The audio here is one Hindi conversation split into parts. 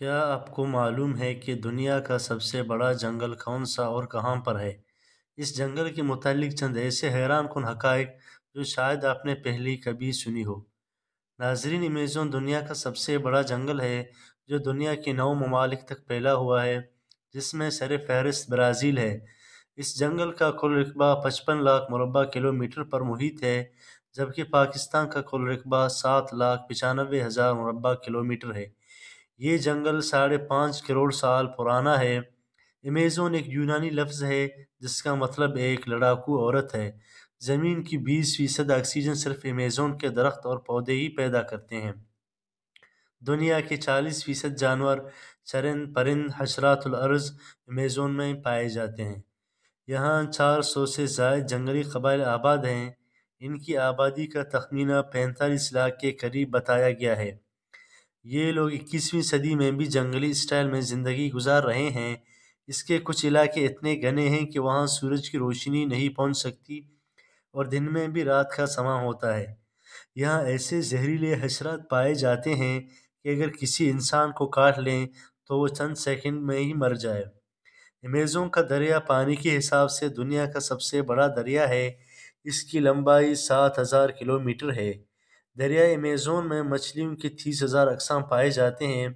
क्या आपको मालूम है कि दुनिया का सबसे बड़ा जंगल कौन सा और कहाँ पर है इस जंगल के मुतालिक चंद ऐसे हैरान कन हक जो शायद आपने पहली कभी सुनी हो नाजरीन अमेज़न दुनिया का सबसे बड़ा जंगल है जो दुनिया के नौ ममालिक तक फैला हुआ है जिसमें सर फहरिस्त ब्राज़ील है इस जंगल का कुल रकबा पचपन लाख मुरबा किलोमीटर पर मुहित है जबकि पाकिस्तान का कुल रकबा सात लाख पचानवे हज़ार मुरबा किलोमीटर है ये जंगल साढ़े पाँच करोड़ साल पुराना है अमेजोन एक यूनानी लफ्ज़ है जिसका मतलब एक लड़ाकू औरत है ज़मीन की बीस फीसद ऑक्सीजन सिर्फ अमेजोन के दरख्त और पौधे ही पैदा करते हैं दुनिया के चालीस फीसद जानवर चरंद परिंद हशरातलर्ज अमेजोन में पाए जाते हैं यहाँ चार सौ से ज़ायद जंगली कबाइल आबाद हैं इनकी आबादी का तखमीना पैंतालीस लाख के करीब बताया गया है ये लोग 21वीं सदी में भी जंगली स्टाइल में ज़िंदगी गुजार रहे हैं इसके कुछ इलाके इतने घने हैं कि वहाँ सूरज की रोशनी नहीं पहुँच सकती और दिन में भी रात का समा होता है यहाँ ऐसे जहरीले हशरात पाए जाते हैं कि अगर किसी इंसान को काट लें तो वो चंद सेकंड में ही मर जाए अमेज़ों का दरिया पानी के हिसाब से दुनिया का सबसे बड़ा दरिया है इसकी लंबाई सात हज़ार किलोमीटर है दरियाए अमेज़ोन में मछलियों के तीस हज़ार अकसाम पाए जाते हैं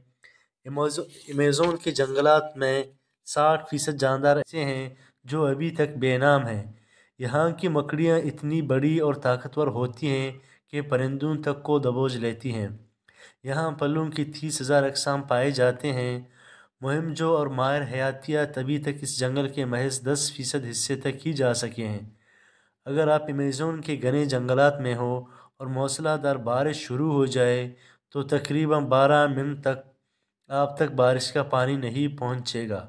अमेज़ोन के जंगलात में साठ फ़ीसद जानदार ऐसे हैं जो अभी तक बेनाम हैं यहाँ की मकड़ियाँ इतनी बड़ी और ताकतवर होती हैं कि परिंदों तक को दबोच लेती हैं यहाँ पलों की तीस हज़ार अकसाम पाए जाते हैं जो और मायर हयातियात अभी तक इस जंगल के महज दस फ़ीसद हिस्से तक ही जा सके हैं अगर आप अमेज़ोन के घने जंगलात में हो और मौसलाधार बारिश शुरू हो जाए तो तकरीबन बारह मिनट तक आप तक बारिश का पानी नहीं पहुँचेगा